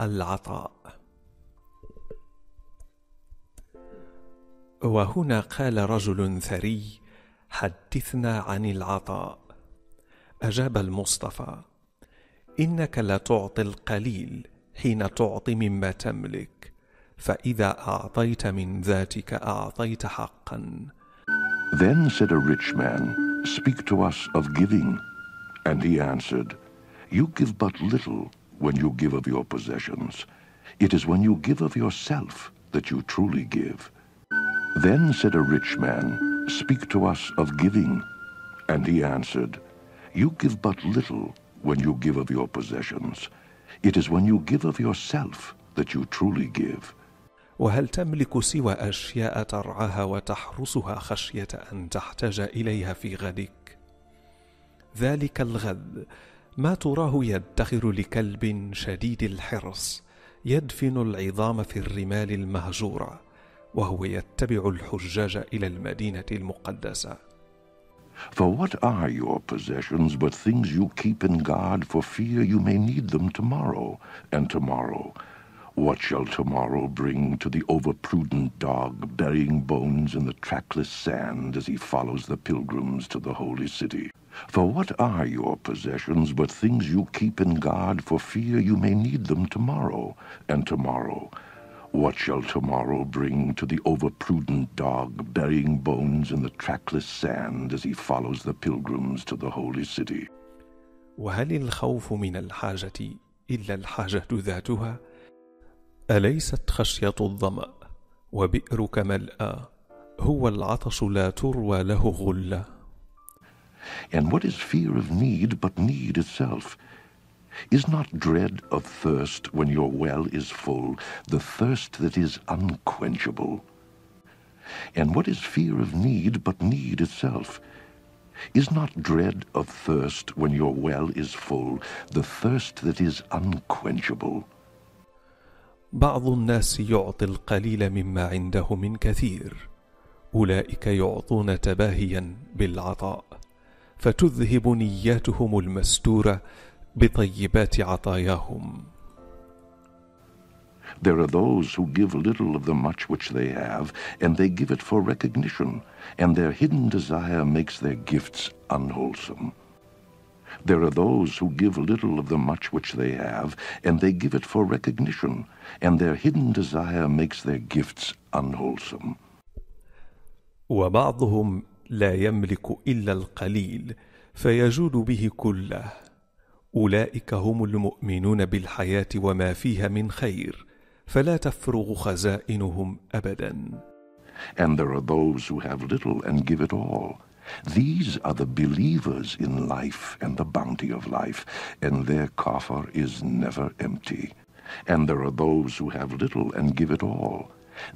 العطاء وهنا قال رجل ثري حدثنا عن العطاء اجاب المصطفى انك لا تعطي القليل حين تعطي مما تملك فاذا اعطيت من ذاتك اعطيت حقا Then said a rich man, Speak to us of giving. And he answered, You give but little, when you give of your possessions. It is when you give of yourself that you truly give. Then said a rich man, Speak to us of giving. And he answered, You give but little when you give of your possessions. It is when you give of yourself that you truly give. وهل تملك سوى اشياء ترعاها وتحرسها خَشِيَةً ان تحتاج اليها في غدك ذلك الغد ما تراه يدخر لكلب شديد الحرص يدفن العظام في الرمال المهجوره وهو يتبع الحجاج الى المدينه المقدسه For what are your possessions but things you keep in guard for fear you may need them tomorrow, and tomorrow? What shall tomorrow bring to the overprudent dog burying bones in the trackless sand as he follows the pilgrims to the holy city? For what are your possessions but things you keep in guard for fear you may need them tomorrow, and tomorrow? What shall tomorrow bring to the overprudent dog burying bones in the trackless sand as he follows the pilgrims to the holy city? وهل الخوف من الحاجة إلا الحاجة ذاتها؟ أليست خشية الظمأ وبئرك ملأى هو العطش لا تروى له غلة and what is fear of need but need itself? Is not dread of thirst when your well is full the thirst that is unquenchable? And what is fear of need but need itself? Is not dread of thirst when your well is full the thirst that is unquenchable? بعض الناس يعطي القليل مما عنده من كثير أولئك يعطون تباهيا بالعطاء فتذهب نياتهم المستوره بطيبات عطاياهم There are those who give little of the much which they have, and they give it for recognition, and their hidden desire makes their gifts unwholesome. There are those who give little of the much which they have, and they give it for recognition, and their hidden desire makes their gifts unwholesome. وبعضهم لا يملك الا القليل فيجود به كله اولئك هم المؤمنون بالحياه وما فيها من خير فلا تفرغ خزائنهم ابدا And there are those who have little and give it all. These are the believers in life and the bounty of life, and their coffer is never empty. And there are those who have little and give it all.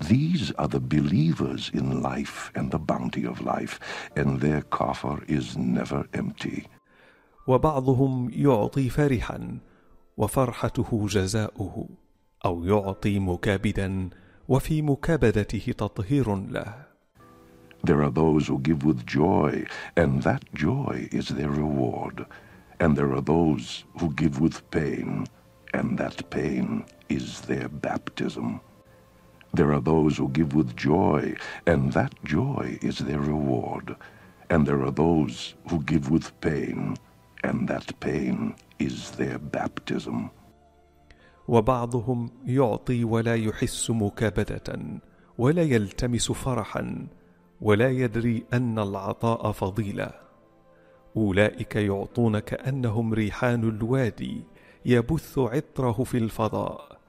These are the believers in life and the bounty of life, and their coffer is never empty. وبعضهم يعطي فرحا وفرحته جزاؤه او يعطي مكابدا وفي مكابدته تطهير له There are those who give with joy, and that joy is their reward. And there are those who give with pain, and that pain is their baptism. There are those who give with joy, and that joy is their reward. And there are those who give with pain, and that pain is their baptism. وبعضهم يعطي ولا يحس مكابده ولا يلتمس فرحا ولا يدري ان العطاء فضيله اولئك يعطون كانهم ريحان الوادي يبث عطره في الفضاء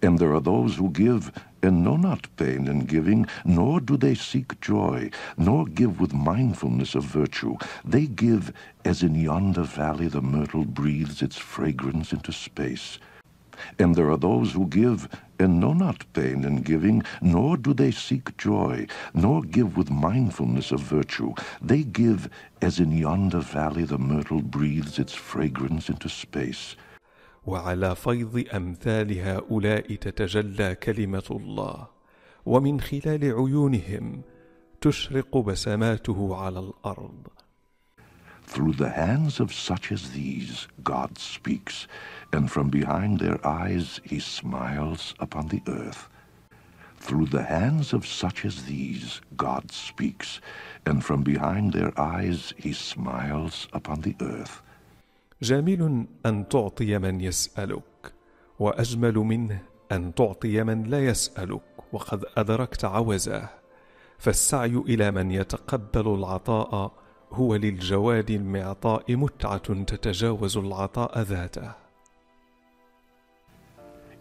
And there are those who give and know not pain in giving, nor do they seek joy, nor give with mindfulness of virtue. They give as in yonder valley the myrtle breathes its fragrance into space. And there are those who give and know not pain in giving, nor do they seek joy, nor give with mindfulness of virtue. They give as in yonder valley the myrtle breathes its fragrance into space. وعلى فيض امثال هؤلاء تتجلى كلمه الله ومن خلال عيونهم تشرق بسماته على الارض Through the hands of such as these, God speaks, and from behind their eyes he smiles upon the earth. Through the hands of such as these, God speaks, and from behind their eyes he smiles upon the earth. جميل ان تعطي من يسالك واجمل منه ان تعطي من لا يسالك وقد ادركت عوزه فالسعي الى من يتقبل العطاء هو للجواد المعطاء متعه تتجاوز العطاء ذاته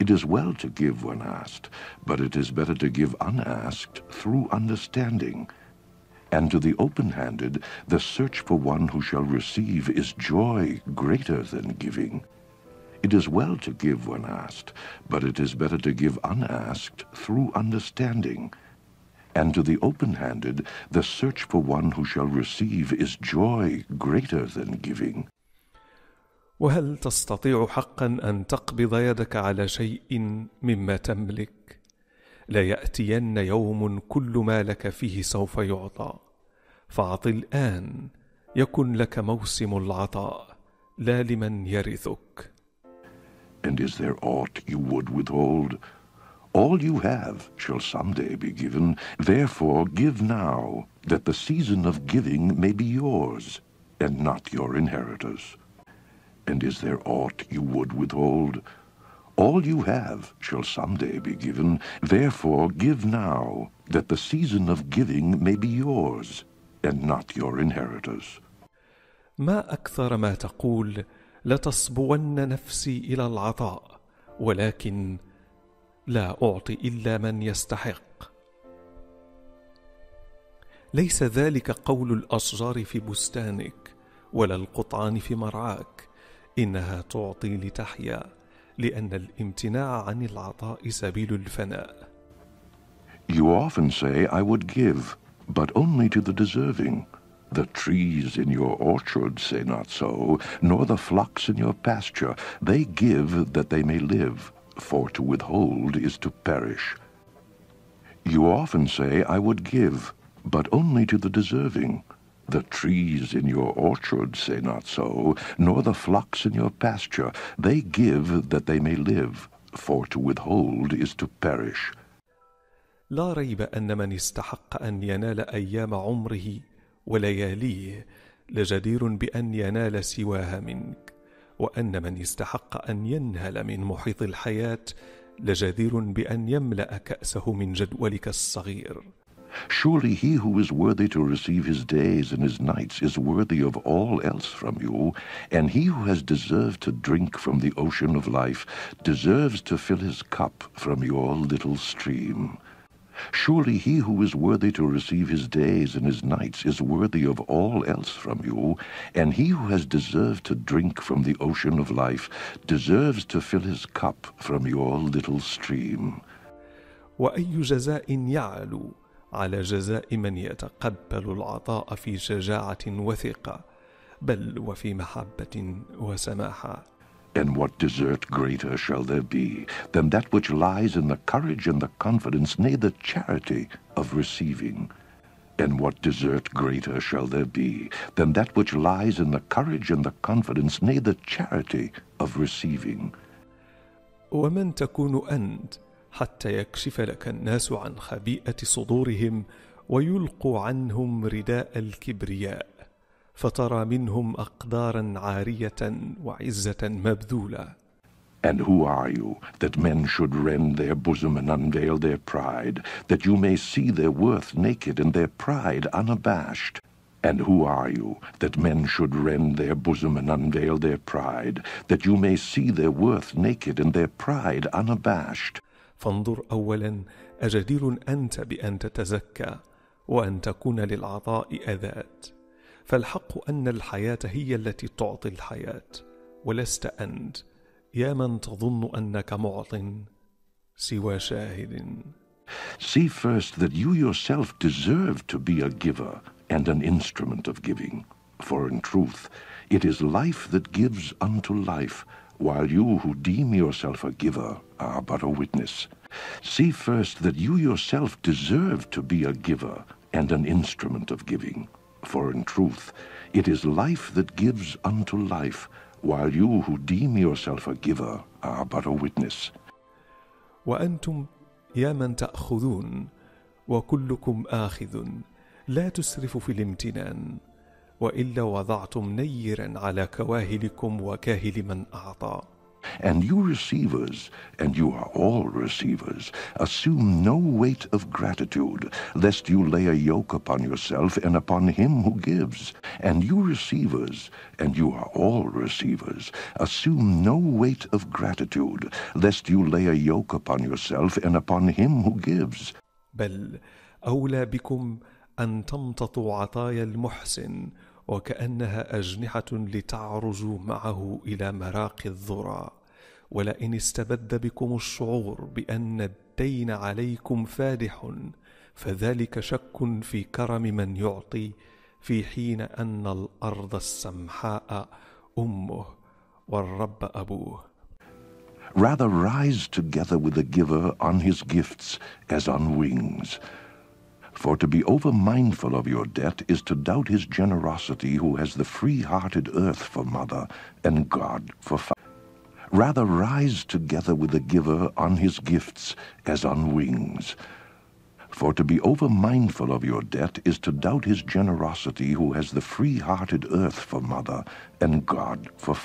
It is well to give when asked, but it is better to give unasked through understanding and to the open-handed the search for one who shall receive is joy greater than giving. It is well to give when asked, but it is better to give unasked through understanding. And to the open-handed the search for one who shall receive is joy greater than giving. وهل تستطيع حقا ان تقبض يدك على شيء مما تملك لا ياتين يوم كل ما لك فيه سوف يعطى فاعط الان يكن لك موسم العطاء لا لمن يرثك And is there aught you would withhold? All you have shall some day be given. Therefore give now, that the season of giving may be yours, and not your inheritors. And is there aught you would withhold? All you have shall some day be given. Therefore give now, that the season of giving may be yours, and not your inheritors. ما أكثر ما تقول لتصبون نفسي إلى العطاء ولكن لا أعطي إلا من يستحق. ليس ذلك قول الأشجار في بستانك ولا القطعان في مرعاك إنها تعطي لتحيا لأن الامتناع عن العطاء سبيل الفناء. You often say I would give but only to the deserving. The trees in your orchard say not so, nor the flocks in your pasture. They give that they may live, for to withhold is to perish. You often say, I would give, but only to the deserving. The trees in your orchard say not so, nor the flocks in your pasture. They give that they may live, for to withhold is to perish. لا ريب ان من استحق ان ينال ايام عمره ولياليه لجدير بان ينال سواها منك وان من استحق ان ينهل من محيط الحياه لجدير بان يملا كاسه من جدولك الصغير Surely he who is worthy to receive his days and his nights is worthy of all else from you, and he who has deserved to drink from the ocean of life deserves to fill his cup from your little stream. Surely he who is worthy to receive his days and his nights is worthy of all else from you, and he who has deserved to drink from the ocean of life deserves to fill his cup from your little stream. وأي جزاء يعلو على جزاء من يتقبل العطاء في شجاعة وثقة، بل وفي محبة وسماحة. And what desert greater shall there be than that which lies in the courage and the confidence, nay, the charity of receiving? And what desert greater shall there be than that which lies in the courage and the confidence, nay, the charity of receiving? ومن تكون أنت حتى يكشف لك الناس عن خبيئة صدورهم ويلقوا عنهم رداء الكبرياء فترى منهم أقدارا عارية وعزة مبذولة And who are you, that men should rend their bosom and unveil their pride, that you may see their worth naked and their pride unabashed? And who are you, that men should rend their bosom and unveil their pride, that you may see their worth naked and their pride unabashed? فانظر أولا أجدير أنت بأن تتزكى وأن تكون للعطاء أذات فالحق أن الحياة هي التي تعطي الحياة ولست أنت يا من تظن أنك معط سوى شاهد See first that you yourself deserve to be a giver and an instrument of giving. For in truth, it is life that gives unto life, while you who deem yourself a giver are but a witness. See first that you yourself deserve to be a giver and an instrument of giving. For in truth, it is life that gives unto life, while you who deem yourself a giver are but a witness. وأنتم يا من تأخذون وكلكم آخذ لا تسرفوا في الامتنان وإلا وضعتم نيرا على كواهلكم وكاهل من أعطى And you receivers, and you are all receivers, assume no weight of gratitude, lest you lay a yoke upon yourself and upon him who gives. And you receivers, and you are all receivers, assume no weight of gratitude, lest you lay a yoke upon yourself and upon him who gives. بل أولى بكم أن تمتطوا عطايا المحسن وكأنها أجنحة لتعرج معه إلى مراق الذرى ولئن استبد بكم الشعور بأن الدين عليكم فادح فذلك شك في كرم من يعطي في حين أن الأرض السمحاء أمه والرب أبوه Rather rise together with the giver on his gifts as on wings. For to be overmindful of your debt is to doubt his generosity who has the free-hearted earth for mother and God for father. Rather rise together with the giver on his gifts as on wings. For to be overmindful of your debt is to doubt his generosity who has the free-hearted earth for mother and God for father.